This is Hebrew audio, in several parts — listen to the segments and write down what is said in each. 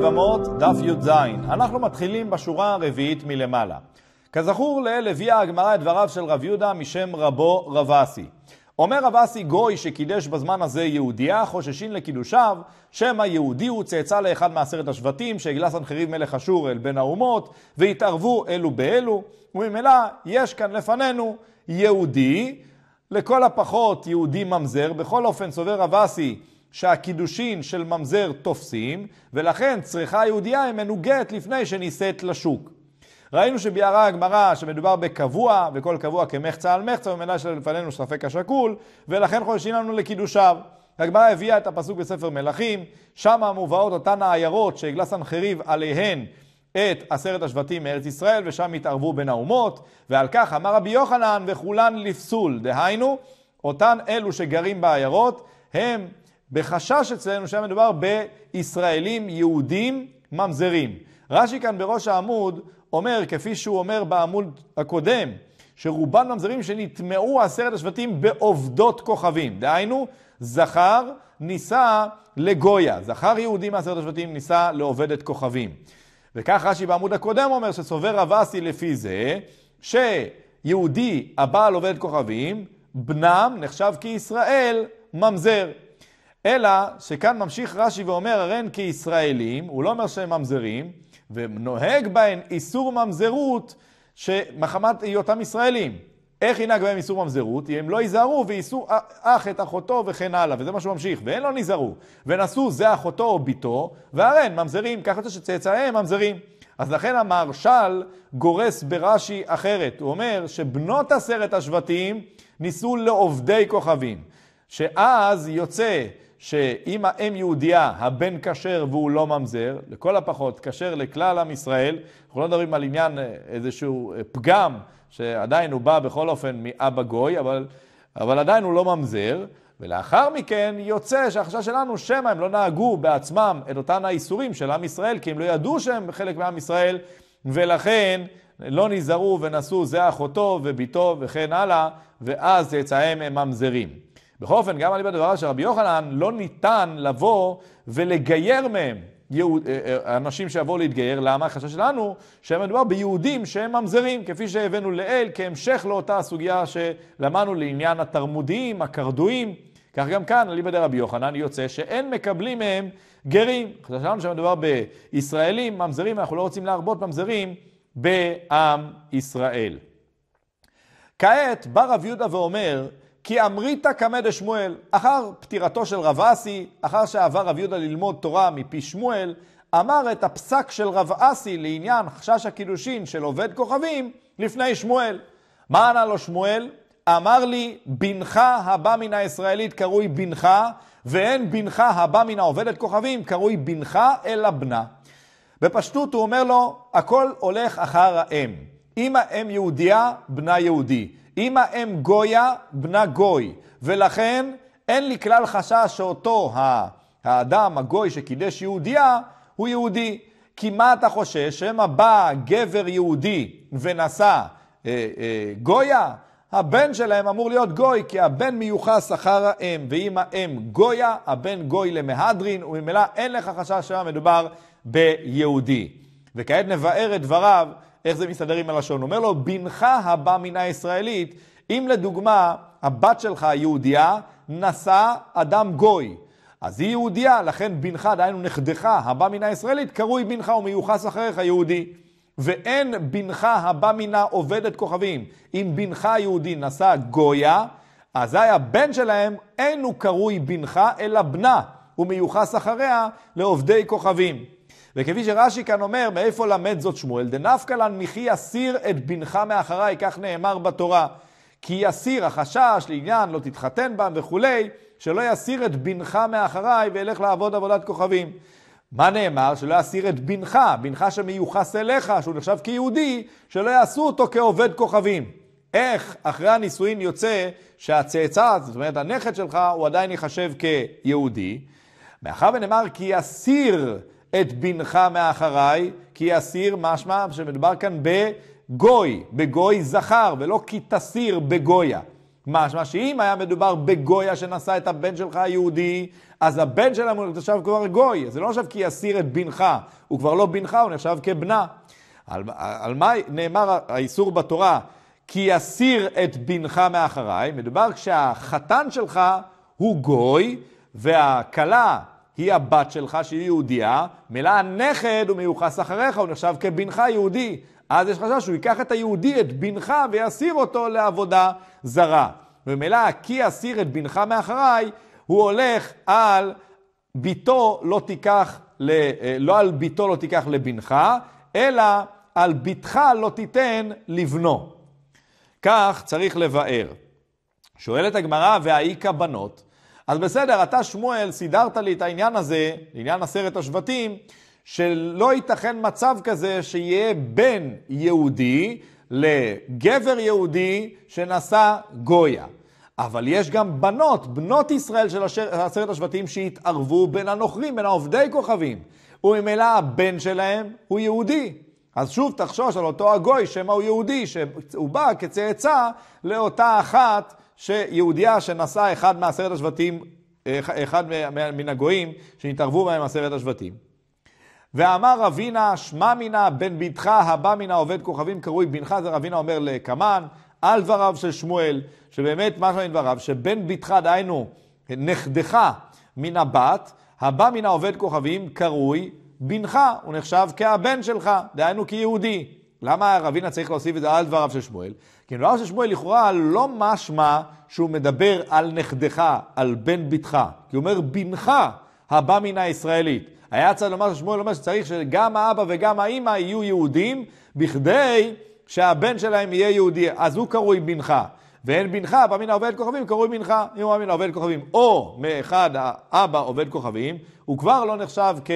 לבמות, דף י"ז. אנחנו מתחילים בשורה הרביעית מלמעלה. כזכור לאל, הביאה הגמרא את דבריו של רב יהודה משם רבו רב אסי. אומר רב אסי גוי שקידש בזמן הזה יהודייה, חוששין לקידושיו, שמא יהודי הוא צאצא לאחד מעשרת השבטים, שהגלה סנחריב מלך אשור אל בין האומות, והתערבו אלו באלו, וממילא יש כאן לפנינו יהודי, לכל הפחות יהודי ממזר, בכל אופן סובר רב אסי שהקידושין של ממזר תופסים, ולכן צריכה יהודייה היא מנוגעת לפני שנישאת לשוק. ראינו שביארה הגמרא שמדובר בקבוע, וכל קבוע כמחצה על מחצה, וממילא שלפנינו ספק השקול, ולכן חודשים לנו לקידושיו. הגמרא הביאה את הפסוק בספר מלכים, שם מובאות אותן העיירות שהגלה סנחריב עליהן את עשרת השבטים מארץ ישראל, ושם התערבו בין האומות, ועל כך אמר רבי יוחנן, וכולן לפסול, דהיינו, אותן אלו שגרים בעיירות, הם בחשש אצלנו שהיה מדובר בישראלים, יהודים, ממזרים. רש"י כאן בראש העמוד אומר, כפי שהוא אומר בעמוד הקודם, שרובן ממזרים שנטמעו עשרת השבטים בעובדות כוכבים. דהיינו, זכר נישא לגויה. זכר יהודי מעשרת השבטים נישא לעובדת כוכבים. וכך רש"י בעמוד הקודם אומר שסובר רב אסי לפי זה, שיהודי הבעל עובדת כוכבים, בנם נחשב כישראל ממזר. אלא שכאן ממשיך רש"י ואומר, הרי הן כישראלים, הוא לא אומר שהם ממזרים, ונוהג בהן איסור ממזרות שמחמת היותם ישראלים. איך ינהג בהם איסור ממזרות? אם לא ייזהרו וייסעו אה, אח את אחותו וכן הלאה, וזה מה שהוא ממשיך, והן לא נזהרו, ונשאו זה אחותו או ביתו, והרי הן ממזרים, ככה שצאצאיהם ממזרים. אז לכן המהרש"ל גורס ברש"י אחרת, הוא אומר שבנות עשרת השבטים נישאו לעובדי כוכבים, שאז יוצא שאם האם יהודייה, הבן כשר והוא לא ממזר, לכל הפחות כשר לכלל עם ישראל, אנחנו לא מדברים על עניין אה, איזשהו אה, פגם, שעדיין הוא בא בכל אופן מאבא גוי, אבל, אבל עדיין הוא לא ממזר, ולאחר מכן יוצא שהחשש שלנו שמא הם לא נהגו בעצמם את אותן האיסורים של עם ישראל, כי הם לא ידעו שהם חלק מעם ישראל, ולכן לא נזהרו ונשאו זה אחותו וביתו וכן הלאה, ואז יצאם הם ממזרים. בכל אופן, גם אני דבריו של רבי יוחנן, לא ניתן לבוא ולגייר מהם יהוד, אה, אה, אנשים שיבואו להתגייר. למה? החשש שלנו שמדובר ביהודים שהם ממזרים, כפי שהבאנו לעיל, כהמשך לאותה הסוגיה שלמדנו לעניין התרמודיים, הקרדויים. כך גם כאן, אליבא דרבי יוחנן יוצא שאין מקבלים מהם גרים. החשש שלנו שמדובר בישראלים, ממזרים, אנחנו לא רוצים להרבות ממזרים בעם ישראל. כעת בא רב יהודה ואומר, כי אמריתא קמא דשמואל, אחר פטירתו של רב אסי, אחר שעבר רב יהודה ללמוד תורה מפי שמואל, אמר את הפסק של רב אסי לעניין חשש הקידושין של עובד כוכבים לפני שמואל. מה ענה לו שמואל? אמר לי, בנך הבא מן הישראלית קרוי בנך, ואין בנך הבא מן העובדת כוכבים קרוי בנך אלא בנה. בפשטות הוא אומר לו, הכל הולך אחר האם. אם האם יהודייה, בנה יהודי. אם האם גויה, בנה גוי, ולכן אין לי כלל חשש שאותו האדם, הגוי שקידש יהודייה, הוא יהודי. כי מה אתה חושש, שמא בא גבר יהודי ונשא אה, אה, גויה, הבן שלהם אמור להיות גוי, כי הבן מיוחס אחר האם, ואם האם גויה, הבן גוי למהדרין, וממילא אין לך חשש שמה מדובר ביהודי. וכעת נבאר את דבריו איך זה מסתדר עם הלשון. אומר לו, בנך הבא מן הישראלית, אם לדוגמה, הבת שלך יהודייה, נשא אדם גוי. אז היא יהודייה, לכן בנך, דהיינו נכדך, הבא מן הישראלית, קרוי בנך ומיוחס אחריך יהודי. ואין בנך הבא מינה עובדת כוכבים. אם בנך היהודי נשא גויה, אזי הבן שלהם אין הוא קרוי בנך, אלא בנה, ומיוחס אחריה לעובדי כוכבים. וכפי שרש"י כאן אומר, מאיפה למד זאת שמואל? דנפקא לן מחי אסיר את בנך מאחריי, כך נאמר בתורה. כי יסיר החשש לעניין, לא תתחתן בה וכולי, שלא יסיר את בנך מאחריי וילך לעבוד עבודת כוכבים. מה נאמר? שלא יסיר את בנך, בנך שמיוחס אליך, שהוא נחשב כיהודי, שלא יעשו אותו כעובד כוכבים. איך אחרי הנישואין יוצא שהצאצא, זאת אומרת הנכד שלך, הוא עדיין ייחשב כיהודי? מאחר ונאמר כי יסיר את בנך מאחריי, כי אסיר, משמע שמדובר כאן בגוי, בגוי זכר, ולא כי תסיר בגויה. משמע שאם היה מדובר בגויה שנשא את הבן שלך היהודי, אז הבן שלהם הוא נחשב כבר גוי, זה לא נחשב כי אסיר את בנך, הוא כבר לא בנך, הוא נחשב כבנה. על, על מה נאמר האיסור בתורה? כי אסיר את בנך מאחריי, מדובר כשהחתן שלך הוא גוי, והכלה היא הבת שלך שהיא יהודייה, מילא הנכד הוא מיוחס אחריך, הוא נחשב כבנך יהודי. אז יש חשש שהוא ייקח את היהודי, את בנך, ויסיר אותו לעבודה זרה. ומילא כי אסיר את בנך מאחריי, הוא הולך על ביתו לא תיקח, ל, אה, לא על ביתו לא תיקח לבנך, אלא על בתך לא תיתן לבנו. כך צריך לבאר. שואלת הגמרא, והאיכא בנות? אז בסדר, אתה שמואל, סידרת לי את העניין הזה, עניין עשרת השבטים, שלא ייתכן מצב כזה שיהיה בן יהודי לגבר יהודי שנשא גויה. אבל יש גם בנות, בנות ישראל של עשרת השבטים שהתערבו בין הנוכרים, בין העובדי כוכבים. וממילא הבן שלהם הוא יהודי. אז שוב תחשוש על אותו הגוי, שמא הוא יהודי, שהוא בא כצאצא לאותה אחת שיהודייה שנשאה אחד מעשרת השבטים, אה, אחד מן הגויים שנתערבו בהם עשרת השבטים. ואמר רבינה, שמע מינה, בן בתך הבא מן העובד כוכבים קרוי בנך, זה רבינה אומר לקמן, על דבריו של שמואל, שבאמת משמע דבריו, שבן בתך, דהיינו, נכדך מן הבת, הבא מן העובד כוכבים קרוי בנך, הוא נחשב כהבן שלך, דהיינו כיהודי. למה רבינה צריך להוסיף את זה על דבריו של שמואל? כי דבריו של שמואל לכאורה לא משמע שהוא מדבר על נכדך, על בן בתך, כי הוא אומר בנך הבא מן הישראלית. היה צריך לומר ששמואל אומר שצריך שגם האבא וגם האימא יהיו יהודים, בכדי שהבן שלהם יהיה יהודי, אז הוא קרוי בנך. ואין בנך, מן העובד כוכבים קרוי בנך, אם הוא מן העובד כוכבים, או מאחד האבא עובד כוכבים, הוא כבר לא נחשב כ,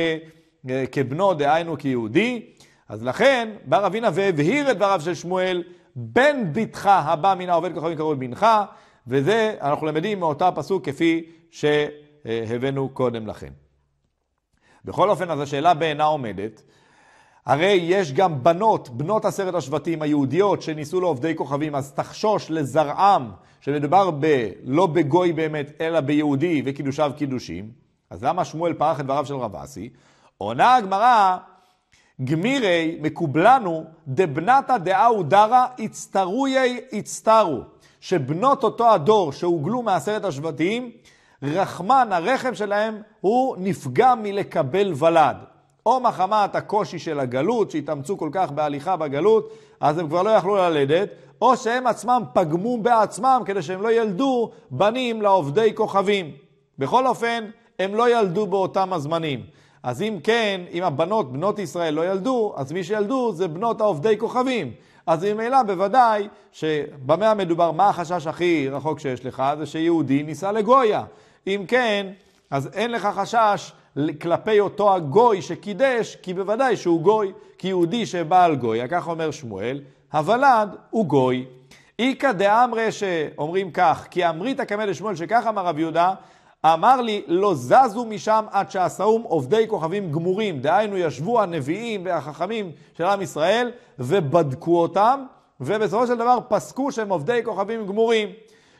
כבנו, דהיינו כיהודי, אז לכן, בר אבינה והבהיר את דבריו של שמואל, בן ביתך הבא מן העובד כוכבים קרוב בנך, וזה אנחנו למדים מאותה פסוק כפי שהבאנו קודם לכן. בכל אופן, אז השאלה בעינה עומדת, הרי יש גם בנות, בנות עשרת השבטים היהודיות שניסו לעובדי כוכבים, אז תחשוש לזרעם שמדובר ב, לא בגוי באמת, אלא ביהודי וקידושיו קידושים. אז למה שמואל פרח את דבריו של רב אסי? עונה הגמרא גמירי מקובלנו דבנתא דאהו דרא הצטרויי הצטרו, שבנות אותו הדור שהוגלו מעשרת השבטים, רחמן הרחם שלהם הוא נפגע מלקבל ולד. או מחמת הקושי של הגלות, שהתאמצו כל כך בהליכה בגלות, אז הם כבר לא יכלו ללדת, או שהם עצמם פגמו בעצמם כדי שהם לא ילדו בנים לעובדי כוכבים. בכל אופן, הם לא ילדו באותם הזמנים. אז אם כן, אם הבנות, בנות ישראל לא ילדו, אז מי שילדו זה בנות העובדי כוכבים. אז ממילא בוודאי שבמה המדובר, מה החשש הכי רחוק שיש לך? זה שיהודי נישא לגויה. אם כן, אז אין לך חשש כלפי אותו הגוי שקידש, כי בוודאי שהוא גוי, כי יהודי שבא על גויה, כך אומר שמואל, הוולד הוא גוי. איכא דאמרי שאומרים כך, כי אמרית כמלך שמואל שכך אמר רב יהודה, אמר לי, לא זזו משם עד שעשאום עובדי כוכבים גמורים, דהיינו ישבו הנביאים והחכמים של עם ישראל ובדקו אותם, ובסופו של דבר פסקו שהם עובדי כוכבים גמורים.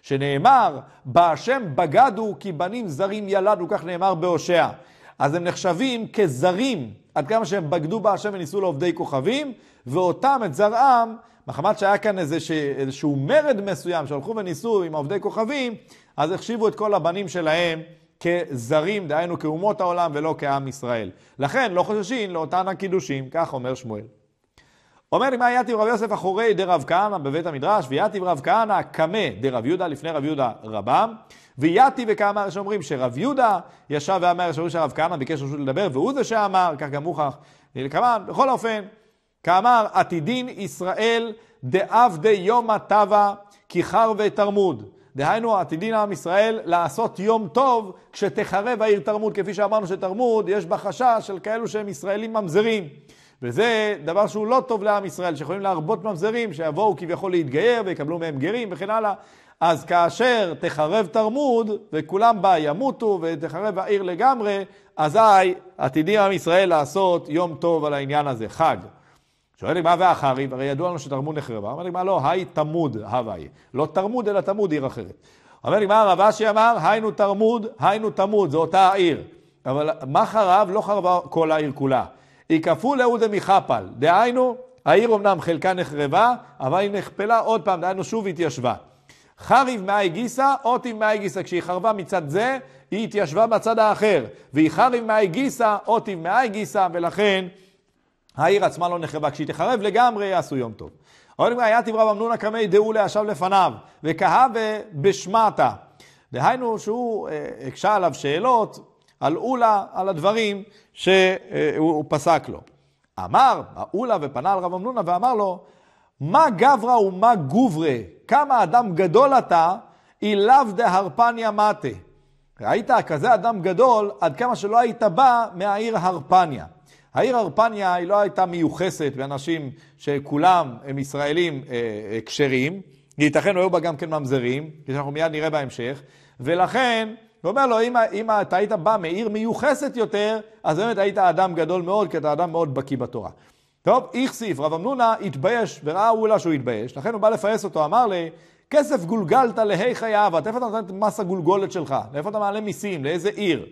שנאמר, בהשם בגדו כי בנים זרים ילדו, כך נאמר בהושע. אז הם נחשבים כזרים, עד כמה שהם בגדו בהשם וניסו לעובדי כוכבים, ואותם, את זרעם, מחמת שהיה כאן איזשה, איזשהו מרד מסוים שהלכו וניסו עם עובדי כוכבים, אז החשיבו את כל הבנים שלהם כזרים, דהיינו כאומות העולם ולא כעם ישראל. לכן לא חוששים לאותן הקידושים, כך אומר שמואל. אומר לי, מה יתיב רב יוסף אחורי דרב כהנא בבית המדרש, ויתיב רב כהנא קמא דרב יהודה לפני רב יהודה רבם, ויתיב וכאמר אומרים שרב יהודה ישב ואמר שאומרים שרב כהנא ביקש רשות לדבר, והוא זה שאמר, כך גם הוכח נלקמן, בכל אופן, כאמר עתידין ישראל דאב די יומא טבא כי חרבה תרמוד. דהיינו עתידין עם ישראל לעשות יום טוב כשתחרב העיר תרמוד, כפי שאמרנו שתרמוד יש בה חשש של כאלו שהם ישראלים ממזרים. וזה דבר שהוא לא טוב לעם ישראל, שיכולים להרבות ממזרים, שיבואו כביכול להתגייר ויקבלו מהם גרים וכן הלאה. אז כאשר תחרב תרמוד, וכולם בה ימותו ותחרב העיר לגמרי, אזי עתידים עם ישראל לעשות יום טוב על העניין הזה, חג. שואל לי, מה והחריב, הרי ידוע לנו שתרמוד נחרבה. אומר לי, מה לא, היי תמוד הוואי. לא תרמוד אלא תמוד עיר אחרת. אומר לי, מה הרב אשי אמר, היינו תרמוד, היינו תמוד, זו אותה העיר. אבל מה חרב? לא חרבה כל העיר כולה. היא כפול אהו דמיכפל, דהיינו, העיר אמנם חלקה נחרבה, אבל היא נכפלה עוד פעם, דהיינו שוב התיישבה. חריב מאי גיסא, אותי מאי גיסא. כשהיא חרבה מצד זה, היא התיישבה בצד האחר. והיא חריב מאי גיסא, אותי מאי גיסא, ולכן העיר עצמה לא נחרבה, כשהיא תחרב לגמרי יעשו יום טוב. עוד היה תברא במנון הקמי דהו להשב לפניו, וקהה בשמטה. דהיינו שהוא אה, הקשה עליו שאלות על אולה, על הדברים שהוא פסק לו. אמר אולה ופנה על רב אמנונה ואמר לו, מה גברא ומה גוברה, כמה אדם גדול אתה, אילב דהרפניה מטה. היית כזה אדם גדול, עד כמה שלא היית בא מהעיר הרפניה. העיר הרפניה היא לא הייתה מיוחסת באנשים שכולם הם ישראלים אה, אה, כשרים, אה, ייתכן היו בה גם כן ממזרים, כפי שאנחנו מיד נראה בהמשך, ולכן הוא אומר לו, אם, אם אתה היית בא מעיר מיוחסת יותר, אז באמת היית אדם גדול מאוד, כי אתה אדם מאוד בקיא בתורה. טוב, איכסיף, רב אמנונה התבייש, וראה הוא לה שהוא התבייש, לכן הוא בא לפייס אותו, אמר לי, כסף גולגלת להי חייו, איפה אתה נותן את מס הגולגולת שלך? לאיפה אתה מעלה מיסים? לאיזה עיר?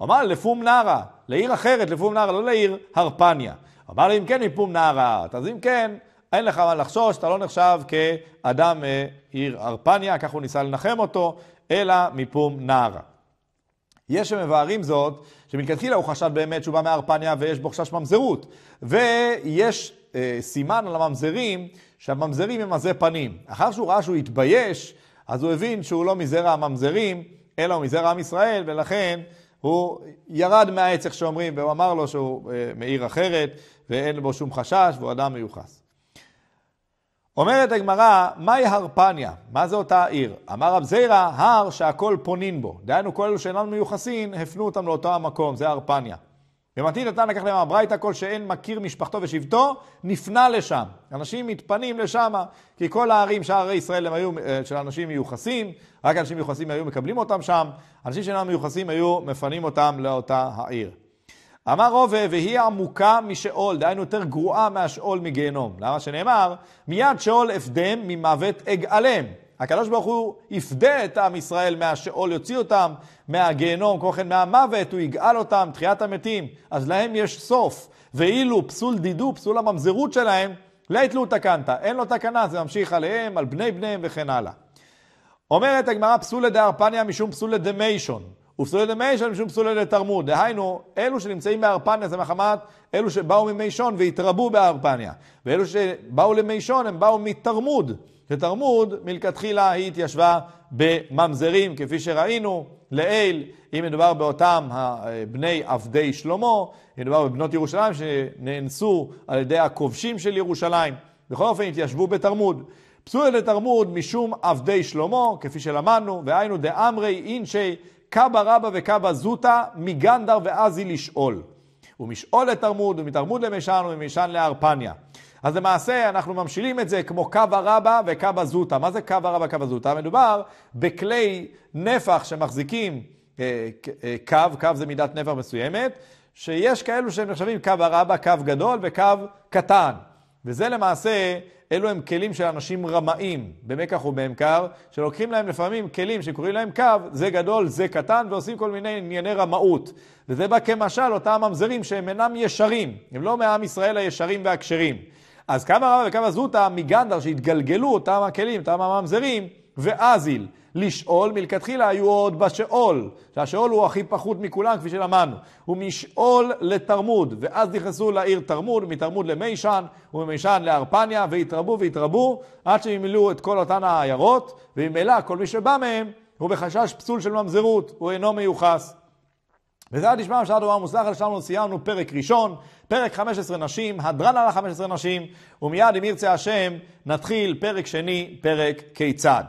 הוא אמר לפום נערה, לעיר אחרת, לפום נערה, לא לעיר הרפניה. אמר לי, אם כן, מפום נערה אז אם כן, אין לך מה לחשוש, אתה לא נחשב כאדם מעיר אה, הרפניה, כך הוא ניסה לנחם אותו, אלא מפום נערה. יש שמבארים זאת, שמלכתחילה הוא חשד באמת שהוא בא מהרפניה ויש בו חשש ממזרות. ויש אה, סימן על הממזרים, שהממזרים הם עזי פנים. אחר שהוא ראה שהוא התבייש, אז הוא הבין שהוא לא מזרע הממזרים, אלא הוא מזרע עם ישראל, ולכן הוא ירד מהעץ, איך שאומרים, והוא אמר לו שהוא אה, מאיר אחרת, ואין בו שום חשש, והוא אדם מיוחס. אומרת הגמרא, מהי הרפניה? מה זה אותה עיר? אמר רב זירא, הר שהכל פונין בו. דהיינו, כל אלו שאינם מיוחסים, הפנו אותם לאותו המקום, זה הרפניה. ומתי נתן לקח להם הברייתא כל שאין מכיר משפחתו ושבטו, נפנה לשם. אנשים מתפנים לשם, כי כל הערים, שערי ישראל הם היו אה, של אנשים מיוחסים, רק אנשים מיוחסים היו מקבלים אותם שם, אנשים שאינם מיוחסים היו מפנים אותם לאותה העיר. אמר רובה, והיא עמוקה משאול, דהיינו יותר גרועה מהשאול מגיהנום. למה שנאמר, מיד שאול אפדם ממוות אגאלם. הקדוש ברוך הוא יפדה את עם ישראל מהשאול, יוציא אותם מהגיהנום, כמו כן מהמוות, הוא יגאל אותם, תחיית המתים, אז להם יש סוף. ואילו פסול דידו, פסול הממזרות שלהם, לית לו תקנת, אין לו תקנה, זה ממשיך עליהם, על בני בניהם וכן הלאה. אומרת הגמרא פסולי דהרפניה משום פסולי דמיישון, ופסולי דמיישון משום פסולי דתרמו, דהיינו, אלו שנמצאים בהרפניה זה מחמת אלו שבאו ממיישון והתרבו בהרפניה, ואלו שבאו למיישון הם באו מתרמוד. שתרמוד מלכתחילה היא התיישבה בממזרים, כפי שראינו, לעיל, אם מדובר באותם אה, בני עבדי שלמה, אם מדובר בבנות ירושלים שנאנסו על ידי הכובשים של ירושלים, בכל אופן התיישבו בתרמוד. פסולת לתרמוד משום עבדי שלמה, כפי שלמדנו, והיינו דאמרי אינשי קבא רבא וקבא זוטא מגנדר ואזי לשאול. ומשאול לתרמוד, ומתרמוד למשען, וממשען לארפניה. אז למעשה אנחנו ממשילים את זה כמו קו הרבה וקו הזוטה. מה זה קו הרבה וקו הזוטה? מדובר בכלי נפח שמחזיקים אה, אה, קו, קו זה מידת נפח מסוימת, שיש כאלו שהם נחשבים קו הרבה, קו גדול וקו קטן. וזה למעשה, אלו הם כלים של אנשים רמאים, במקח ובעמקר, שלוקחים להם לפעמים כלים שקוראים להם קו, זה גדול, זה קטן, ועושים כל מיני ענייני רמאות. וזה בא כמשל אותם ממזרים שהם אינם ישרים, הם לא מעם ישראל הישרים והכשרים. אז כמה רבה וכמה זוטה מגנדר שהתגלגלו אותם הכלים, אותם הממזרים, ואזיל. לשאול מלכתחילה היו עוד בשאול, שהשאול הוא הכי פחות מכולם כפי שלמדנו, ומשאול לתרמוד, ואז נכנסו לעיר תרמוד, מתרמוד למישן, וממישן לארפניה, והתרבו והתרבו, עד שמילאו את כל אותן העיירות, וממילא כל מי שבא מהם הוא בחשש פסול של ממזרות, הוא אינו מיוחס. וזה היה נשמע שעד דבר מוסלח, שם סיימנו פרק ראשון, פרק 15 נשים, הדרן על ה-15 נשים, ומיד אם ירצה השם נתחיל פרק שני, פרק כיצד.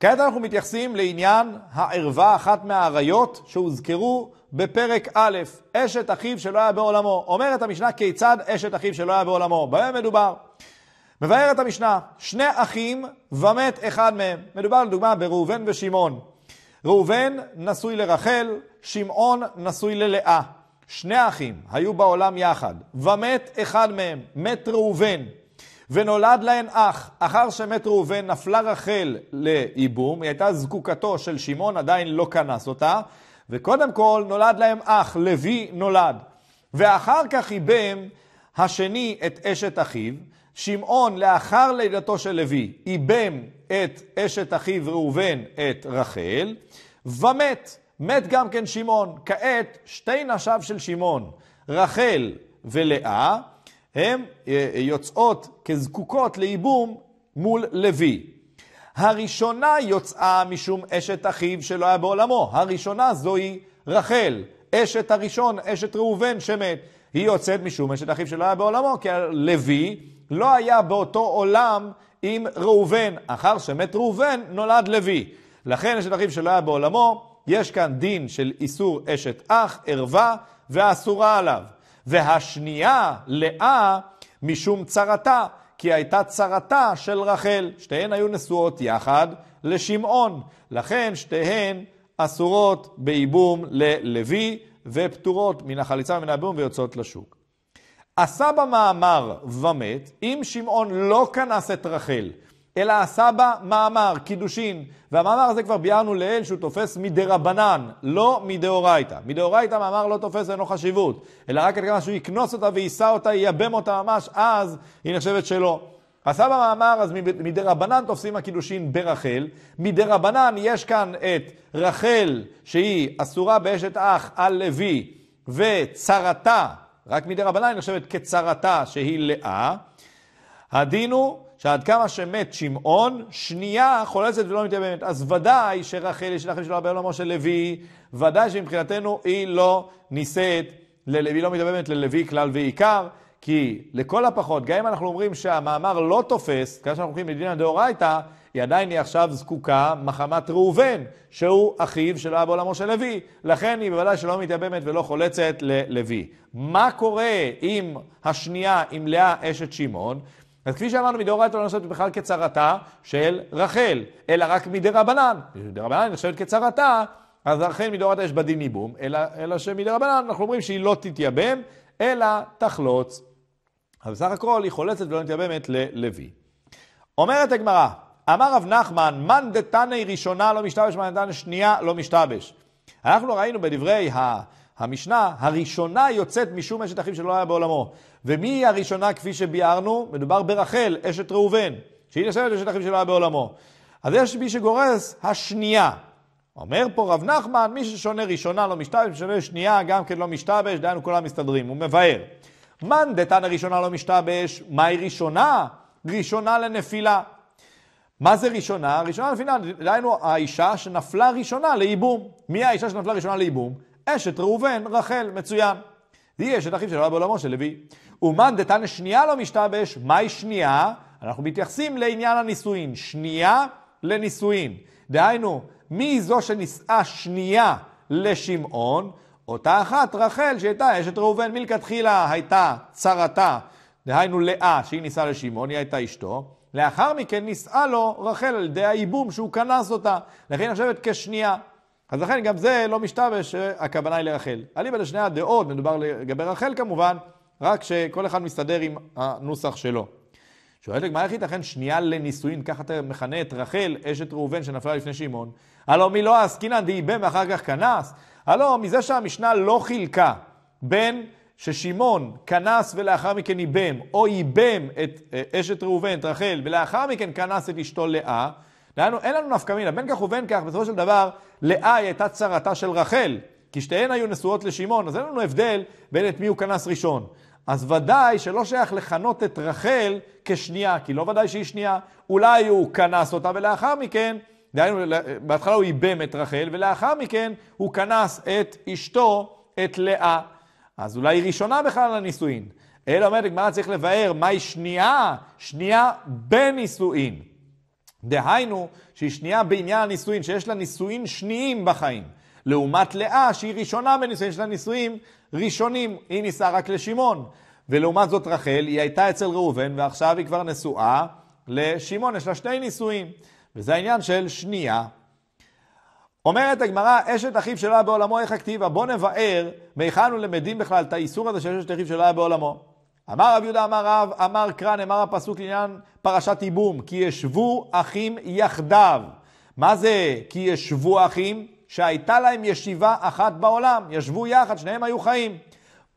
כעת אנחנו מתייחסים לעניין הערווה, אחת מהאריות שהוזכרו בפרק א', אשת אחיו שלא היה בעולמו. אומרת המשנה כיצד אשת אחיו שלא היה בעולמו, במה מדובר. מבארת המשנה, שני אחים ומת אחד מהם. מדובר לדוגמה בראובן ושמעון. ראובן נשוי לרחל, שמעון נשוי ללאה. שני אחים היו בעולם יחד, ומת אחד מהם, מת ראובן, ונולד להן אח. אחר שמת ראובן נפלה רחל לייבום, היא הייתה זקוקתו של שמעון, עדיין לא כנס אותה, וקודם כל נולד להם אח, לוי נולד. ואחר כך איבם השני את אשת אחיו, שמעון לאחר לידתו של לוי איבם את אשת אחיו ראובן, את רחל, ומת. מת גם כן שמעון. כעת שתי נשיו של שמעון, רחל ולאה, הן אה, אה, יוצאות כזקוקות לייבום מול לוי. הראשונה יוצאה משום אשת אחיו שלא היה בעולמו. הראשונה זוהי רחל, אשת הראשון, אשת ראובן שמת. היא יוצאת משום אשת אחיו שלא היה בעולמו, כי לוי לא היה באותו עולם עם ראובן. אחר שמת ראובן, נולד לוי. לכן אשת אחיו שלא היה בעולמו, יש כאן דין של איסור אשת אח, ערווה, ואסורה עליו. והשנייה, לאה, משום צרתה, כי הייתה צרתה של רחל. שתיהן היו נשואות יחד לשמעון. לכן שתיהן אסורות בייבום ללוי, ופטורות מן החליצה ומן הבום ויוצאות לשוק. עשה במאמר ומת, אם שמעון לא כנס את רחל, אלא עשה בה מאמר, קידושין. והמאמר הזה כבר ביארנו לעיל שהוא תופס מדרבנן, לא מדאורייתא. מדאורייתא מאמר לא תופס אינו חשיבות, אלא רק עד כמה שהוא יקנוס אותה ויישא אותה, ייבם אותה ממש, אז היא נחשבת שלא. עשה במאמר, אז מדרבנן תופסים הקידושין ברחל. מדרבנן יש כאן את רחל, שהיא אסורה באשת אח על לוי, וצרתה, רק מדרבנן היא נחשבת כצרתה, שהיא לאה. הדין הוא שעד כמה שמת שמעון, שנייה חולצת ולא מתייבמת. אז ודאי שרחל היא שלכם שלא בעולמו של לוי, ודאי שמבחינתנו היא לא נישאת, היא לא מתייבמת ללוי כלל ועיקר, כי לכל הפחות, גם אם אנחנו אומרים שהמאמר לא תופס, כאשר שאנחנו הולכים לדינא דאורייתא, היא עדיין היא עכשיו זקוקה מחמת ראובן, שהוא אחיו של אבא עולמו של לוי. לכן היא בוודאי שלא מתייבמת ולא חולצת ללוי. מה קורה אם השנייה, אם לאה אשת שמעון? אז כפי שאמרנו, מדאורייתא לא נחשבת בכלל כצרתה של רחל, אלא רק מדי רבנן. מדרבנן. מדרבנן נחשבת כצרתה, אז רחל מדאורייתא יש בדין ייבום, אלא, אלא שמדי רבנן אנחנו אומרים שהיא לא תתייבם, אלא תחלוץ. אז בסך הכל היא חולצת ולא מתייבמת ללוי. אומרת הגמרא, אמר רב נחמן, מן דתנאי ראשונה לא משתבש, מן דתנאי שנייה לא משתבש. אנחנו ראינו בדברי ה... המשנה הראשונה יוצאת משום אשת אחיו שלא היה בעולמו. ומי היא הראשונה כפי שביארנו? מדובר ברחל, אשת ראובן, שהיא נשארת אשת אחיו שלא היה בעולמו. אז יש מי שגורס השנייה. אומר פה רב נחמן, מי ששונה ראשונה לא משתבש, ששונה שנייה גם כן לא משתבש, דהיינו כולם מסתדרים, הוא מבאר. מאן דתן הראשונה לא משתבש, מהי ראשונה? ראשונה לנפילה. מה זה ראשונה? ראשונה לנפילה, דהיינו האישה שנפלה ראשונה לייבום. מי האישה שנפלה ראשונה לייבום? אשת ראובן, רחל, מצוין. והיא אשת אחיו של עולם בעולמו של לוי. ומאן דתן שנייה לא משתבש, מהי שנייה? אנחנו מתייחסים לעניין הנישואין. שנייה לנישואין. דהיינו, מי זו שנישאה שנייה לשמעון? אותה אחת, רחל, שהייתה אשת ראובן מלכתחילה, הייתה צרתה, דהיינו לאה, שהיא נישאה לשמעון, היא הייתה אשתו. לאחר מכן נישאה לו רחל על ידי הייבום שהוא כנס אותה, לכן היא נחשבת כשנייה. אז לכן גם זה לא משתבש שהכוונה אה, היא לרחל. אליבא לשני הדעות, מדובר לגבי רחל כמובן, רק שכל אחד מסתדר עם הנוסח שלו. שואלת הגמרא איך ייתכן שנייה לנישואין, ככה אתה מכנה את רחל, אשת ראובן שנפלה לפני שמעון. הלא מי לא עסקינן דייבם ואחר כך כנס. הלא מזה שהמשנה לא חילקה בין ששמעון כנס ולאחר מכן איבם, או איבם את אה, אשת ראובן, את רחל, ולאחר מכן כנס את אשתו לאה, לנו, אין לנו נפקא מינה, בין כך ובין כך, בסופו של דבר, לאה היא הייתה צרתה של רחל, כי שתיהן היו נשואות לשמעון, אז אין לנו הבדל בין את מי הוא כנס ראשון. אז ודאי שלא שייך לכנות את רחל כשנייה, כי לא ודאי שהיא שנייה. אולי הוא כנס אותה ולאחר מכן, דהיינו, בהתחלה הוא איבם את רחל, ולאחר מכן הוא כנס את אשתו, את לאה. אז אולי היא ראשונה בכלל לנישואין. אלא אומרת הגמרא צריך לבאר מהי שנייה, שנייה בנישואין. דהיינו, שהיא שנייה בעניין הנישואין, שיש לה נישואין שניים בחיים. לעומת לאה, שהיא ראשונה בנישואין, יש לה נישואין ראשונים, היא נישאה רק לשמעון. ולעומת זאת רחל, היא הייתה אצל ראובן, ועכשיו היא כבר נשואה לשמעון, יש לה שני נישואין. וזה העניין של שנייה. אומרת הגמרא, אשת אחיו שלה בעולמו, איך הכתיבה? בוא נבער מהיכן הוא למדים בכלל את האיסור הזה של אשת אחיו שלה בעולמו. אמר רב יהודה, אמר רב, אמר קרא, נאמר הפסוק לעניין פרשת ייבום, כי ישבו אחים יחדיו. מה זה כי ישבו אחים? שהייתה להם ישיבה אחת בעולם, ישבו יחד, שניהם היו חיים.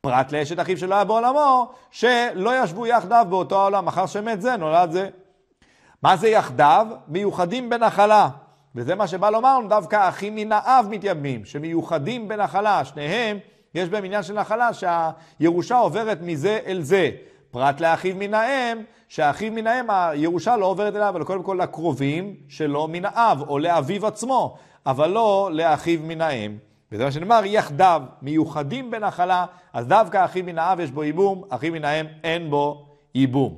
פרט לאשת אחיו שלא היה בעולמו, שלא ישבו יחדיו באותו העולם, אחר שמת זה, נולד זה. מה זה יחדיו? מיוחדים בנחלה. וזה מה שבא לומר דווקא אחים מן האב מתייבמים, שמיוחדים בנחלה, שניהם יש בהם עניין של נחלה, שהירושה עוברת מזה אל זה. פרט לאחיו מן האם, שהאחיו מן האם, הירושה לא עוברת אליו, אלא קודם כל לקרובים שלו מן האב, או לאביו עצמו, אבל לא לאחיו מן האם. וזה מה שנאמר, יחדיו, מיוחדים בנחלה, אז דווקא אחיו מן האב יש בו ייבום, אחיו מן האם אין בו ייבום.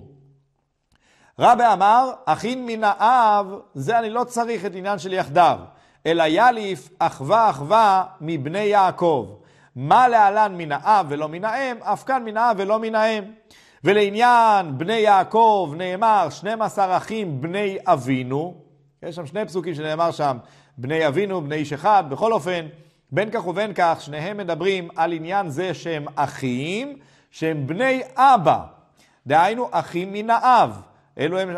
רבי אמר, אחין מן האב, זה אני לא צריך את עניין של יחדיו, אלא יליף אחווה אחווה מבני יעקב. מה להלן מן האב ולא מן האם, אף כאן מן האב ולא מן האם. ולעניין בני יעקב נאמר 12 אחים בני אבינו, יש שם שני פסוקים שנאמר שם, בני אבינו, בני איש אחד, בכל אופן, בין כך ובין כך, שניהם מדברים על עניין זה שהם אחים, שהם בני אבא, דהיינו אחים מן האב. אלו הם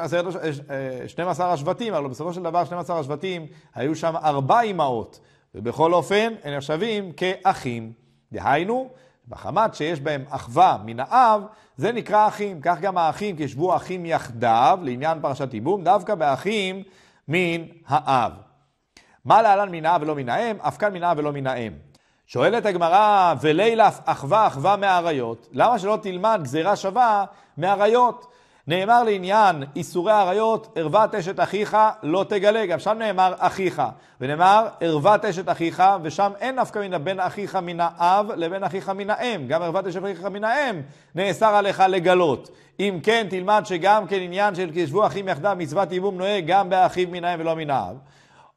12 אה, השבטים, אבל בסופו של דבר 12 השבטים, היו שם ארבע אמהות, ובכל אופן הם נחשבים כאחים. דהיינו, בחמת שיש בהם אחווה מן האב, זה נקרא אחים. כך גם האחים, כשבו אחים יחדיו, לעניין פרשת ייבום, דווקא באחים מן האב. מה להלן מן האב ולא מן האם? אף כאן מן האב ולא מן האם. שואלת הגמרא, ולילה אחווה אחווה מאריות, למה שלא תלמד גזירה שווה מאריות? נאמר לעניין איסורי עריות, ערוות אשת אחיך לא תגלה, גם שם נאמר אחיך, ונאמר ערוות אשת אחיך, ושם אין נפקא מינה בין אחיך מן האב לבין אחיך מן האם, גם ערוות אשת אחיך מן האם נאסר עליך לגלות. אם כן, תלמד שגם כן עניין של כשבו אחים יחדיו, מצוות ייבום נוהג גם באחיו מן האם ולא מן האב.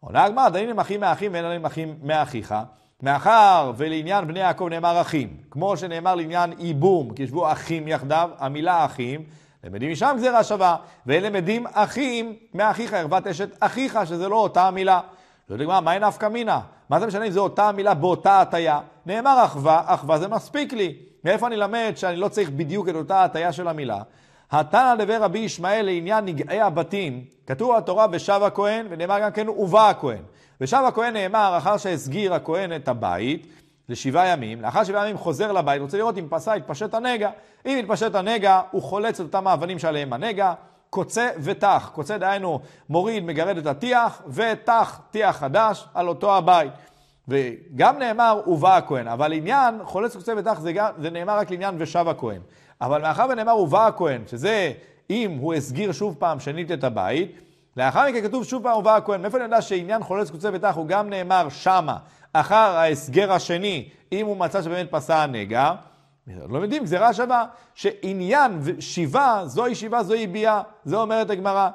עונה הגמרא, דנים הם אחים מאחים ואין עליהם אחים מאחיך. מאחר ולעניין בני יעקב נאמר אחים, כמו שנאמר לעניין ייבום, כשבו אחים יחדיו, המילה אחים, למדים משם גזירה שווה, ואלה מדים אחים מאחיך, ערוות אשת אחיך, שזה לא אותה המילה. זאת אומרת, מהי נפקא מינה? מה זה משנה אם זו אותה המילה באותה הטיה? נאמר אחווה, אחווה זה מספיק לי. מאיפה אני למד שאני לא צריך בדיוק את אותה הטיה של המילה? התנא דבר רבי ישמעאל לעניין נגעי הבתים, כתוב התורה ושב הכהן, ונאמר גם כן ובא הכהן. ושב הכהן נאמר אחר שהסגיר הכהן את הבית, לשבעה ימים, לאחר שבעה ימים חוזר לבית, רוצה לראות אם פסה, התפשט הנגע. אם התפשט הנגע, הוא חולץ את אותם האבנים שעליהם הנגע, קוצה וטח. קוצה דהיינו מוריד, מגרד את הטיח, וטח, טיח חדש, על אותו הבית. וגם נאמר ובא הכהן, אבל עניין חולץ קוצה וטח זה, גם, זה נאמר רק לעניין ושב הכהן. אבל מאחר ונאמר ובא הכהן, שזה אם הוא הסגיר שוב פעם שנית את הבית, לאחר מכן כתוב שוב פעם ובא הכהן. מאיפה אני יודע שעניין חולץ קוצה וטח הוא גם נאמר שמה אחר ההסגר השני, אם הוא מצא שבאמת פסע הנגע, לא יודעים, גזירה שווה, שעניין שיבה זוהי שיבה זוהי ביאה, זה אומרת הגמרא.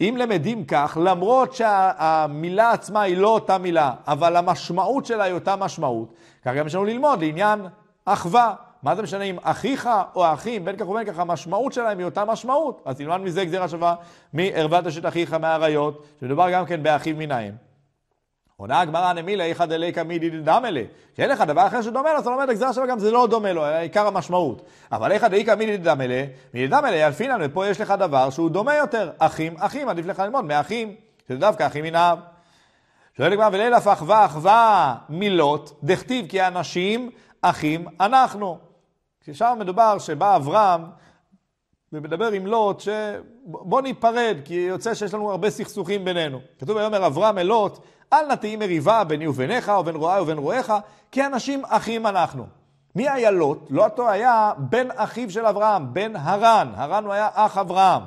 אם למדים כך, למרות שהמילה שה, עצמה היא לא אותה מילה, אבל המשמעות שלה היא אותה משמעות, כך גם יש לנו ללמוד לעניין אחווה. מה זה משנה אם אחיך או אחים, בין כך ובין כך, המשמעות שלהם היא אותה משמעות. אז תלמד מזה גזירה שווה מערוות אשת אחיך מהאריות, שמדובר גם כן באחים מנהם. עונה הגמרא נמילא איכא דליקא מידי דדמלה. כשאין לך דבר אחר שדומה לו, אתה לומד הגזרה שלו גם זה לא דומה לו, עיקר המשמעות. אבל איכא דליקא מידי דדמלה, מידי לי אלפינן, ופה יש לך דבר שהוא דומה יותר. אחים, אחים, עדיף לך ללמוד מאחים, שזה דווקא אחים מן האב. שואל הגמרא, ולילה פחווה אחווה מילות, דכתיב כי אנשים אחים אנחנו. כששם מדובר שבא אברהם ומדבר עם לוט שבוא ניפרד, כי יוצא שיש לנו הרבה סכסוכים בינינו. כתוב ויאמר אברהם אל לוט, אל נא תהי מריבה ביני וביניך ובין רואי ובין רואיך, כי אנשים אחים אנחנו. מי היה לוט? לוטו היה בן אחיו של אברהם, בן הרן. הרן הוא היה אח אברהם.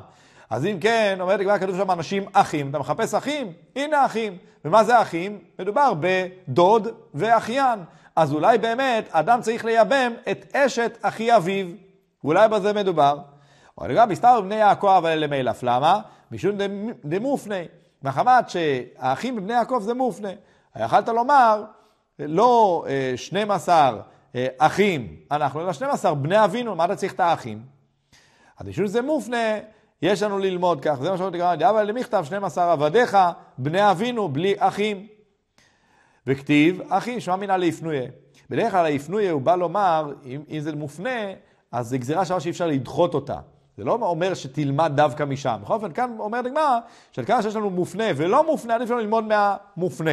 אז אם כן, אומרת הגמרא, כתוב שם אנשים אחים. אתה מחפש אחים? הנה אחים. ומה זה אחים? מדובר בדוד ואחיין. אז אולי באמת אדם צריך לייבם את אשת אחי אביו. אולי בזה מדובר. גם מסתבר בני יעקב אלה מאלף, למה? משום דמופני. מחמת שהאחים בבני יעקב זה מופנה. יכלת לומר, לא 12 אה, אה, אחים אנחנו, אלא 12 בני אבינו, מה אתה צריך את האחים? אז משום זה מופנה, יש לנו ללמוד כך, זה מה שאומרים לגמרי, אבל למכתב 12 עבדיך, בני אבינו, בלי אחים. וכתיב, אחי, שמע מן הלאיפנויה. בדרך כלל האיפנויה הוא בא לומר, אם, אם זה מופנה, אז זו גזירה שאי אפשר לדחות אותה. זה לא אומר שתלמד דווקא משם. בכל אופן, כאן אומרת הגמרא, שעל כמה שיש לנו מופנה ולא מופנה, עדיף לנו ללמוד מהמופנה.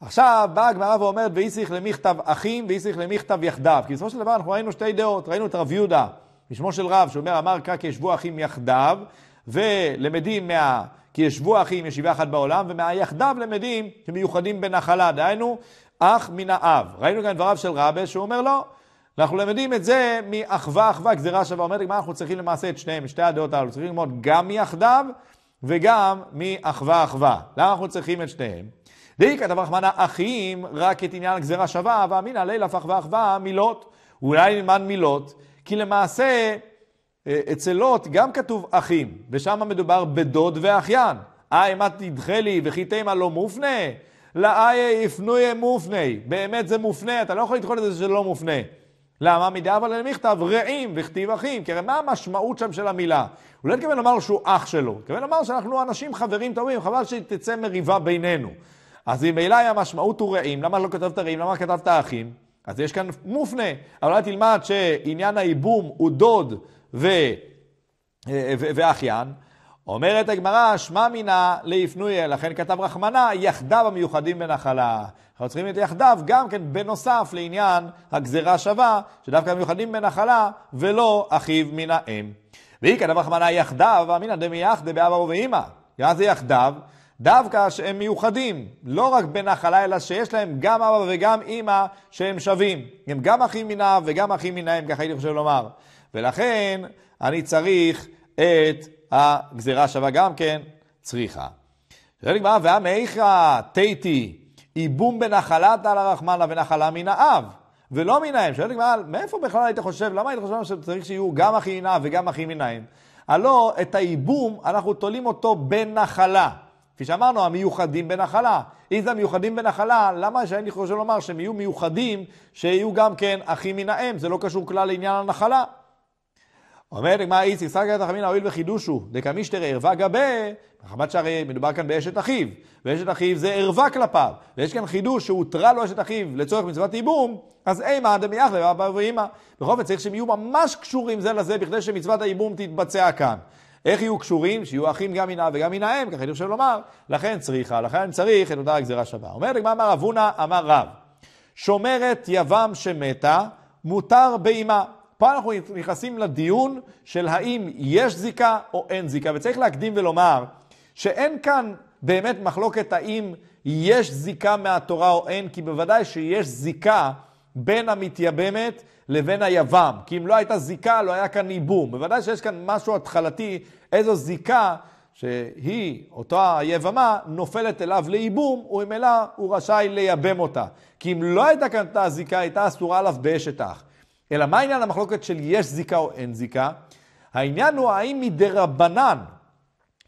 עכשיו באה הגמרא ואומרת, ואיסיך למכתב אחים ואיסיך למכתב יחדיו. כי בסופו של דבר אנחנו ראינו שתי דעות, ראינו את רב יהודה, בשמו של רב, שאומר, אמר כך כי ישבו אחים יחדיו, ולמדים מה... כי ישבו אחים ישיבה אחת בעולם, ומהיחדיו למדים שמיוחדים בנחלה, דהיינו, אח מן האב. ראינו כאן דבריו של רבה, שהוא אומר, לא, אנחנו למדים את זה מאחווה אחווה, גזירה שווה אומרת, מה אנחנו צריכים למעשה את שניהם, שתי הדעות האלו, צריכים ללמוד גם מיחדיו וגם מאחווה אחווה. למה אנחנו צריכים את שניהם? דאי כתב רחמנה אחים רק את עניין הגזירה שווה, ואמינא לילה פחווה אחווה מילות. אולי נלמד מילות, כי למעשה אה, אצל לוט גם כתוב אחים, ושם מדובר בדוד ואחיין. אי מה תדחה לי וכי וחיתמה לא מופנה? לאי יפנויה מופנה. באמת זה מופנה, אתה לא יכול לדחות את זה שזה לא מופנה. למה? מדאבה למכתב רעים וכתיב אחים, כי הרי מה המשמעות שם של המילה? הוא לא התכוון לומר שהוא אח שלו, הוא התכוון לומר שאנחנו אנשים חברים טובים, חבל שתצא מריבה בינינו. אז אם ממילא המשמעות הוא רעים, למה לא כתבת רעים? למה כתבת אחים? אז יש כאן מופנה, אבל אולי תלמד שעניין הייבום הוא דוד ו... ו... ואחיין, אומרת הגמרא, שמע מינא ליפנויה, לכן כתב רחמנא, יחדיו המיוחדים בנחלה. אנחנו צריכים את יחדיו גם כן בנוסף לעניין הגזרה שווה, שדווקא המיוחדים בנחלה ולא אחיו מן האם. והיא כתב רחמנא יחדיו, אמינא דמייחד באבא ובאמא. מה זה יחדיו? דווקא שהם מיוחדים, לא רק בנחלה, אלא שיש להם גם אבא וגם אמא שהם שווים. הם גם אחים מן האב וגם אחים מן האם, ככה הייתי חושב לומר. ולכן אני צריך את הגזירה שווה גם כן צריכה. שואלת הגמרא, והמאיכא תיתי איבום בנחלת על הרחמנה ונחלה מן האב, ולא מן האם. שואלת הגמרא, מאיפה בכלל היית חושב, למה היית חושב שצריך שיהיו גם אחי עינה וגם אחי מניים? הלא את הייבום, אנחנו תולים אותו בנחלה. כפי שאמרנו, המיוחדים בנחלה. אם זה המיוחדים בנחלה, למה שאני חושב לומר שהם יהיו מיוחדים, שיהיו גם כן אחים מן האם? זה לא קשור כלל לעניין הנחלה. אומר מה איציק סגרת חמינא הואיל וחידושו, דקמישתרא ערווה גבי, מחמת שהרי מדובר כאן באשת אחיו, ואשת אחיו זה ערווה כלפיו, ויש כאן חידוש שהותרה לו אשת אחיו לצורך מצוות ייבום, אז אימה דמייחלה ואבא ואימא. בכל אופן צריך שהם יהיו ממש קשורים זה לזה בכדי שמצוות הייבום תתבצע כאן. איך יהיו קשורים? שיהיו אחים גם מן וגם מן האם, ככה אני חושב לומר, לכן צריכה, לכן צריך את אותה הגזירה שווה. אומרת הגמרא אמר אבונה אמר רב, שומרת יבם שמתה, מותר באימה. פה אנחנו נכנסים לדיון של האם יש זיקה או אין זיקה, וצריך להקדים ולומר שאין כאן באמת מחלוקת האם יש זיקה מהתורה או אין, כי בוודאי שיש זיקה בין המתייבמת לבין היבם, כי אם לא הייתה זיקה לא היה כאן ניבום. בוודאי שיש כאן משהו התחלתי, איזו זיקה שהיא, אותה היבמה, נופלת אליו לייבום, וממילא הוא רשאי לייבם אותה. כי אם לא הייתה כאן את הזיקה, הייתה אסורה עליו באשת אח. אלא מה עניין המחלוקת של יש זיקה או אין זיקה? העניין הוא האם מדרבנן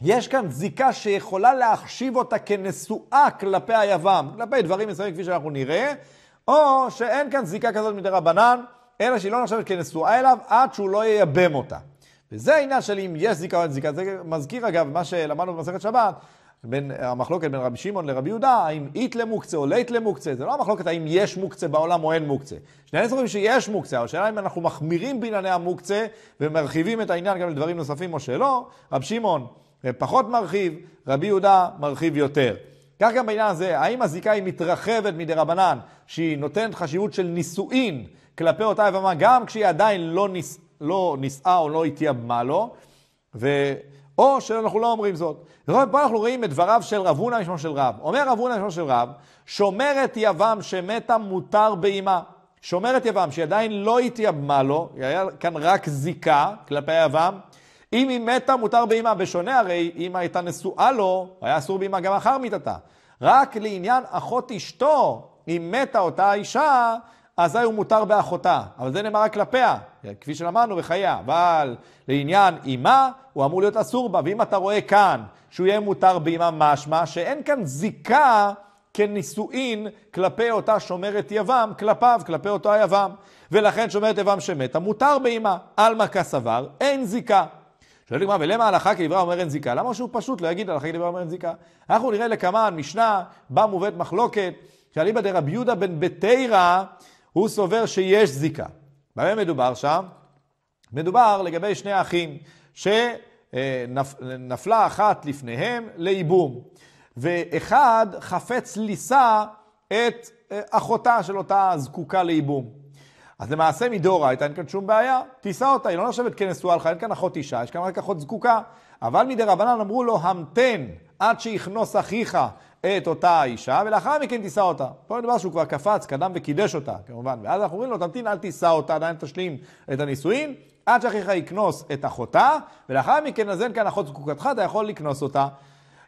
יש כאן זיקה שיכולה להחשיב אותה כנשואה כלפי היוון, כלפי דברים מסוימים כפי שאנחנו נראה, או שאין כאן זיקה כזאת מדרבנן, אלא שהיא לא נחשבת כנשואה אליו עד שהוא לא ייבם אותה. וזה העניין של אם יש זיקה או אין זיקה. זה מזכיר אגב מה שלמדנו במסכת שבת, בין אה, המחלוקת בין רבי שמעון לרבי יהודה, האם אית למוקצה או לית למוקצה, זה לא המחלוקת האם יש מוקצה בעולם או אין מוקצה. שנינו סבורים שיש מוקצה, אבל השאלה אם אנחנו מחמירים בענייני המוקצה ומרחיבים את העניין גם לדברים נוספים או שלא, רבי שמעון אה, פחות מרחיב, רבי יהודה מרחיב יותר. כך גם בעניין הזה, האם הזיקה היא מתרחבת מדי רבנן, שהיא נותנת חשיבות של נישואין כלפי אותה יבמה, גם כשהיא עדיין לא, ניס, לא נישאה או לא התייבמה לו, ו... או שאנחנו לא אומרים זאת. פה אנחנו רואים את דבריו של רב הונא משמו של רב. אומר רב הונא משמו של רב, שומרת יבם שמתה מותר באימה. שומרת יבם שעדיין לא התייבמה לו, היה כאן רק זיקה כלפי יבם, אם היא מתה מותר באימה. בשונה הרי, אם הייתה נשואה לו, היה אסור באימה גם אחר מיתתה. רק לעניין אחות אשתו, אם מתה אותה אישה, אזי הוא מותר באחותה, אבל זה נאמר רק כלפיה, כפי שלמדנו בחייה, אבל לעניין אימה, הוא אמור להיות אסור בה, ואם אתה רואה כאן שהוא יהיה מותר באימה משמע, שאין כאן זיקה כנישואין כלפי אותה שומרת יבם, כלפיו, כלפי אותו היבם. ולכן שומרת יבם שמתה, מותר באימה, עלמא כסבר, אין זיקה. שואל לגמרי, ולמה ההלכה כדברה אומר אין זיקה? למה שהוא פשוט לא יגיד הלכה כדברה אומר אין זיקה? אנחנו נראה לקמן, משנה, בה מובאת מחלוקת, שאליבא דרבי יהודה בן בתירא, הוא סובר שיש זיקה. במה מדובר שם? מדובר לגבי שני אחים שנפלה אחת לפניהם לייבום, ואחד חפץ לישא את אה, אחותה של אותה זקוקה לייבום. אז למעשה מדאורייתא אין כאן שום בעיה, תישא אותה, היא לא נושבת כנשואה לך, אין כאן אחות אישה, יש כאן רק אחות זקוקה. אבל מדי רבנן אמרו לו, המתן עד שיכנוס אחיך את אותה האישה, ולאחר מכן תישא אותה. פה דבר שהוא כבר קפץ, קדם וקידש אותה, כמובן. ואז אנחנו אומרים לו, תמתין, אל תישא אותה, עדיין תשלים את הנישואין, עד שאחיך יקנוס את אחותה, ולאחר מכן נזן כאן אחות זקוקתך, אתה יכול לקנוס אותה.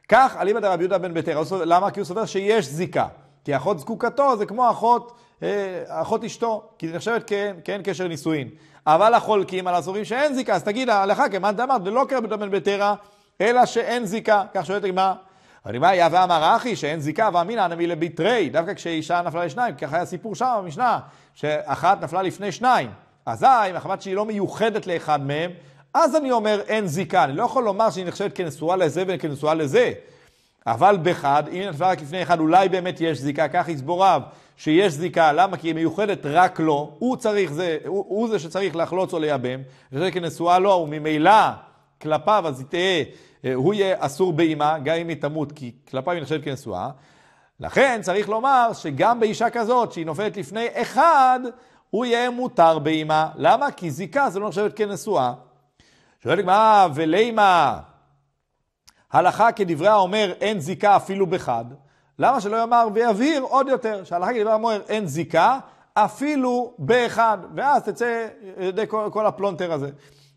כך אליבא דרבי יהודה בן ביתר, למה? כי הוא סובר שיש זיקה. כי אחות זקוקתו זה כמו אחות, אה, אחות אשתו, כי זה נחשבת כן, כן קשר נישואין. אבל החולקים על הסוברים שאין זיקה, אז תגיד הלכה כמעט אמרת, ולא קרבי יהודה בן ביתר, אלא שאין זיקה. כך שואלת הגמרא. אבל אם היה ואמר אחי שאין זיקה ואמינא נמי לביטרי, דווקא כשאישה נפלה לשניים, ככה היה סיפור שם במשנה, שאחת נפלה לפני שניים. אזי, מחמת שהיא לא מיוחדת לאחד מהם, אז אני אומר אין זיקה, אני לא יכול לומר שהיא נחשבת כנשואה לזה וכנשואה לזה. אבל בחד, אם נפלה רק לפני אחד, אולי באמת יש זיקה, כך יסבור רב, שיש זיקה, למה? כי היא מיוחדת רק לו, הוא צריך זה, הוא, הוא זה שצריך לחלוץ או לייבם, וזה כנשואה לו, וממילא כלפיו אז היא תהיה. אה, הוא יהיה אסור באימה, גם אם היא תמות, כי כלפיו היא נחשבת כנשואה. לכן צריך לומר שגם באישה כזאת, שהיא נופלת לפני אחד, הוא יהיה מותר באימה. למה? כי זיקה זה לא נחשבת כנשואה. שואלת הגמרא, ולימה, הלכה כדברי האומר אין זיקה אפילו בחד. למה שלא יאמר ויבהיר עוד יותר, שהלכה כדברי האומר אין זיקה אפילו באחד, ואז תצא ידי אה, אה, כל, כל הפלונטר הזה.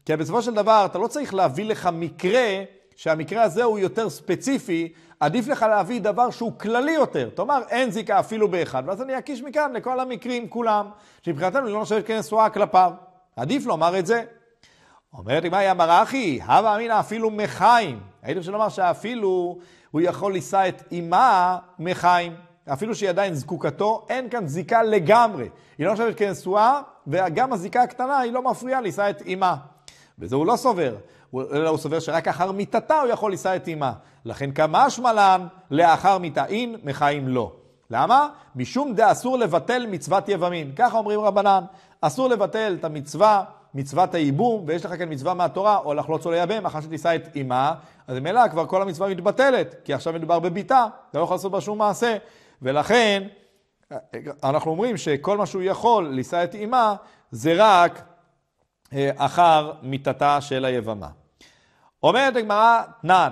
כי בסופו של דבר אתה לא צריך להביא לך מקרה שהמקרה הזה הוא יותר ספציפי, עדיף לך להביא דבר שהוא כללי יותר. תאמר, אין זיקה אפילו באחד, ואז אני אקיש מכאן לכל המקרים כולם, שמבחינתנו לא נושא נחשבת נשואה כלפיו. עדיף לומר את זה. אומרת מה אמרה אחי, הווה אמינא אפילו מחיים. הייתי רוצה לומר שאפילו הוא יכול לישא את אמה מחיים. אפילו שהיא עדיין זקוקתו, אין כאן זיקה לגמרי. היא לא נושאת כנשואה, וגם הזיקה הקטנה היא לא מפריעה לישא את אמה. וזה הוא לא סובר. אלא הוא סובר שרק אחר מיתתה הוא יכול לשא את אימה. לכן כמה אשמע לן לאחר מיתה אין, מחיים לא. למה? משום דה אסור לבטל מצוות יבמין. ככה אומרים רבנן, אסור לבטל את המצווה, מצוות הייבום, ויש לך כאן מצווה מהתורה, או לחלוץ לא או לייבם, אחר שתישא את אימה, אז ממילא כבר כל המצווה מתבטלת, כי עכשיו מדובר בביתה, אתה לא יכול לעשות בה שום מעשה. ולכן, אנחנו אומרים שכל מה שהוא יכול לשא את אימה, זה רק אה, אחר מיתתה של היבמה. אומרת הגמרא, נען.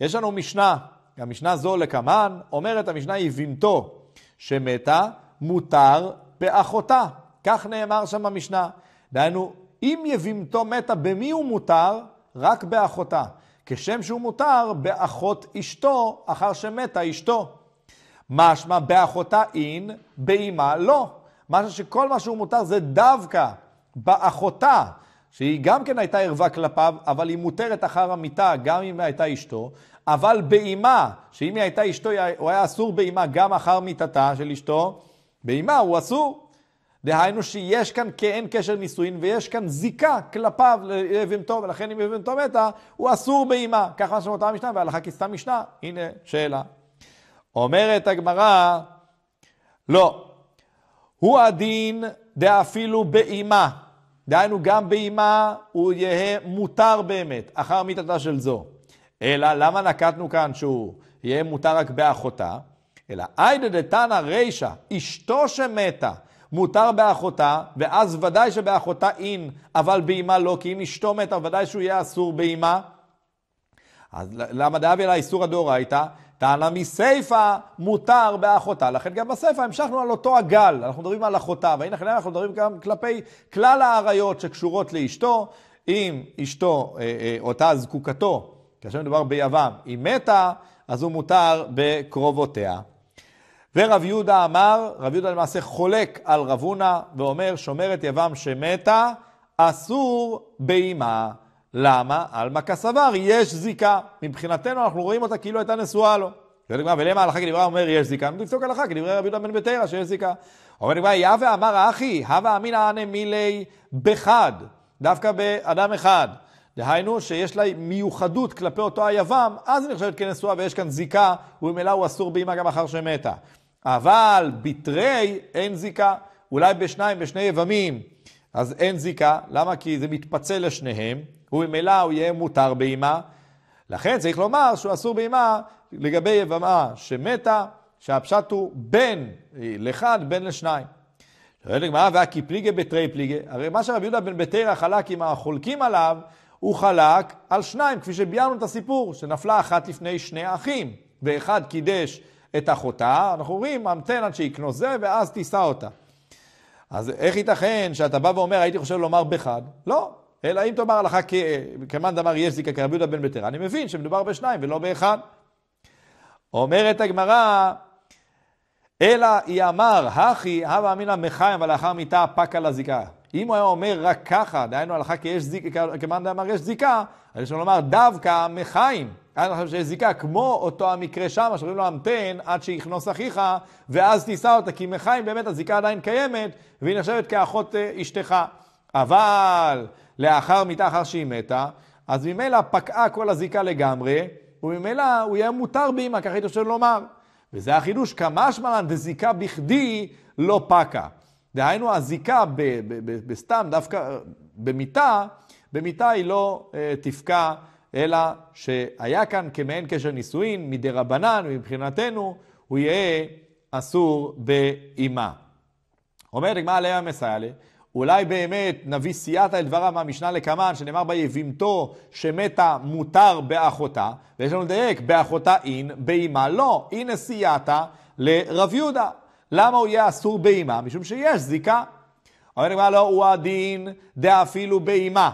יש לנו משנה, המשנה זו לקמן, אומרת המשנה יבינתו שמתה, מותר באחותה. כך נאמר שם במשנה. דהיינו, אם יבימתו מתה, במי הוא מותר? רק באחותה. כשם שהוא מותר באחות אשתו, אחר שמתה אשתו. משמע באחותה אין, באימה לא. משהו שכל מה שהוא מותר זה דווקא באחותה שהיא גם כן הייתה ערווה כלפיו, אבל היא מותרת אחר המיטה, גם אם היא הייתה אשתו, אבל באימה, שאם היא הייתה אשתו, הוא היה אסור באימה גם אחר מיטתה של אשתו, באימה הוא אסור. דהיינו שיש כאן כאין קשר נישואין ויש כאן זיקה כלפיו לבהמתו, ולכן אם בהמתו מתה, הוא אסור באימה. ככה אותה המשנה, והלכה כסתם משנה. הנה, שאלה. אומרת הגמרא, לא, הוא הדין דאפילו באימה. דהיינו גם באימה הוא יהא מותר באמת, אחר מיתתה של זו. אלא למה נקטנו כאן שהוא יהא מותר רק באחותה? אלא איידא דתנא רישא, אשתו שמתה, מותר באחותה, ואז ודאי שבאחותה אין, אבל באימה לא, כי אם אשתו מתה, ודאי שהוא יהיה אסור באימה. אז למה דאבי לה איסור הדאורייתא? תנא מסיפא מותר באחותה, לכן גם בסיפא המשכנו על אותו הגל, אנחנו מדברים על אחותה, והנה כנראה אנחנו מדברים גם כלפי כלל האריות שקשורות לאשתו, אם אשתו, אה, אה, אותה זקוקתו, כאשר מדובר ביבם, היא מתה, אז הוא מותר בקרובותיה. ורב יהודה אמר, רב יהודה למעשה חולק על רב הונא ואומר, שומרת יבם שמתה, אסור באימה. למה? עלמא כסבר, יש זיקה. מבחינתנו אנחנו רואים אותה כאילו הייתה נשואה לו. זה לא נגמר, ולמה הלכה כדברה אומר יש זיקה? אני תפסוק הלכה כדברי רבי יהודה בן בתרא שיש זיקה. אומר נגמר, יהוה אמר אחי, הווה אמינא אנא מילי בחד, דווקא באדם אחד. דהיינו שיש לה מיוחדות כלפי אותו היבם, אז אני חושבת כנשואה כן ויש כאן זיקה, וממילא הוא אסור באימא גם אחר שמתה. אבל בתרי אין זיקה, אולי בשניים, בשני יבמים, אז אין זיקה, למה? כי זה מתפצל לשניהם, וממילא הוא יהיה מותר באימא. לכן צריך לומר שהוא אסור באימה לגבי יבמה שמתה, שהפשט הוא בין אה, לאחד, בין לשניים. שואלת הגמרא, והכי פליגה בתרי פליגה, הרי מה שרבי יהודה בן בתרא חלק עם החולקים עליו, הוא חלק על שניים, כפי שביארנו את הסיפור, שנפלה אחת לפני שני אחים, ואחד קידש את אחותה, אנחנו רואים, המתן עד שיקנו זה, ואז תישא אותה. אז איך ייתכן שאתה בא ואומר, הייתי חושב לומר בחד? לא, אלא אם תאמר הלכה כמאן דמר יש זיקה כרבי יהודה בן בטרה, אני מבין שמדובר בשניים ולא באחד. אומרת הגמרא, אלא היא אמר, הכי, הווה אמינא מחיים, ולאחר מיתה פקה לזיקה. אם הוא היה אומר רק ככה, דהיינו הלכה כי יש זיקה, כמאן דאמר יש זיקה, אז יש לנו לומר דווקא מחיים. אני חושב שיש זיקה, כמו אותו המקרה שם, שאומרים לו המתן עד שיכנוס אחיך, ואז תישא אותה, כי מחיים באמת הזיקה עדיין קיימת, והיא נחשבת כאחות אה, אשתך. אבל לאחר מיתה, אחר שהיא מתה, אז ממילא פקעה כל הזיקה לגמרי, וממילא הוא יהיה מותר בימה, ככה הייתי רוצה לומר. וזה החידוש, כמה שמלן דזיקה בכדי לא פקה. דהיינו, הזיקה ב, ב, ב, בסתם, דווקא במיתה, במיתה היא לא אה, תפקע, אלא שהיה כאן כמעין קשר נישואין, מדי רבנן, מבחינתנו, הוא יהיה אסור באימה. אומרת הגמרא עליה מסייעלה, אולי באמת נביא סייעתא אל דבריו מהמשנה לקמן, שנאמר בה יבימתו שמתה מותר באחותה, ויש לנו לדייק, באחותה אין, באימה לא. הנה סייעתא לרב יהודה. למה הוא יהיה אסור באימה? משום שיש זיקה. אומרת הגמרא לא הוא הדין דאפילו באימה.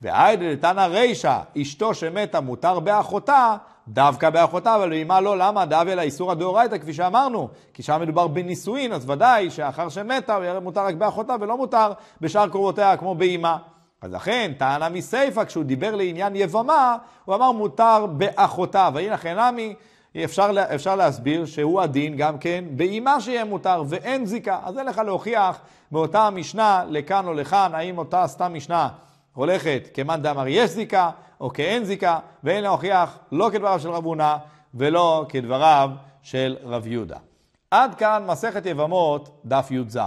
והיידה לתנא רישא, אשתו שמתה מותר באחותה, דווקא באחותיו, אבל באמה לא, למה? דאבי אלא איסורא דאורייתא, כפי שאמרנו. כי שם מדובר בנישואין, אז ודאי שאחר שמתה הוא יראה מותר רק באחותיו, ולא מותר בשאר קרובותיה כמו באמה. אז לכן, טענה מסיפא, כשהוא דיבר לעניין יבמה, הוא אמר מותר באחותיו. והנה לכן עמי, אפשר, אפשר להסביר שהוא הדין גם כן באימה שיהיה מותר ואין זיקה. אז אין לך להוכיח מאותה המשנה לכאן או לכאן, האם אותה סתם משנה הולכת כמאן דאמר יש זיקה, או כאין זיקה, ואין להוכיח לא כדבריו של רב הונא ולא כדבריו של רב יהודה. עד כאן מסכת יבמות, דף י"ז.